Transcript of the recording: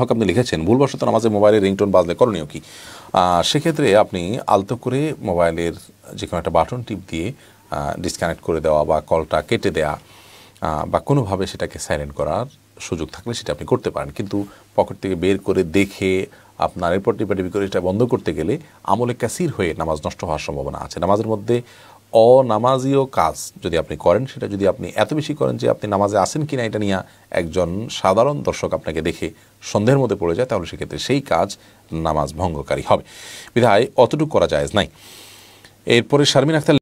হক আপনি লিখেছেন ভুলবশত নামাজে মোবাইলের রিংটোন বাজলে করণীয় কি সেক্ষেত্রে আপনি আলতো করে মোবাইলের যে কোনো একটা বাটন টিপ দিয়ে ডিসকানেক্ট করে দেওয়া বা কলটা কেটে দেয়া বা কোনোভাবে সেটাকে সাইলেন্ট করার সুযোগ থাকলে সেটা আপনি করতে পারেন কিন্তু পকেট থেকে বের করে দেখে আপনার এরপর টিপাটিপি করে সেটা বন্ধ করতে গেলে আমলে ক্যাসির হয়ে নামাজ নষ্ট হওয়ার সম্ভাবনা আছে নামাজের মধ্যে অনামাজীয় কাজ যদি আপনি করেন সেটা যদি আপনি এত বেশি করেন যে আপনি নামাজে আসেন কিনা এটা নিয়ে একজন সাধারণ দর্শক আপনাকে দেখে সন্দেহের মধ্যে পড়ে যায় তাহলে সেক্ষেত্রে সেই কাজ নামাজ ভঙ্গকারী হবে বিধায় অতটুকু করা যায় নাই এরপরে শারমিন আখতার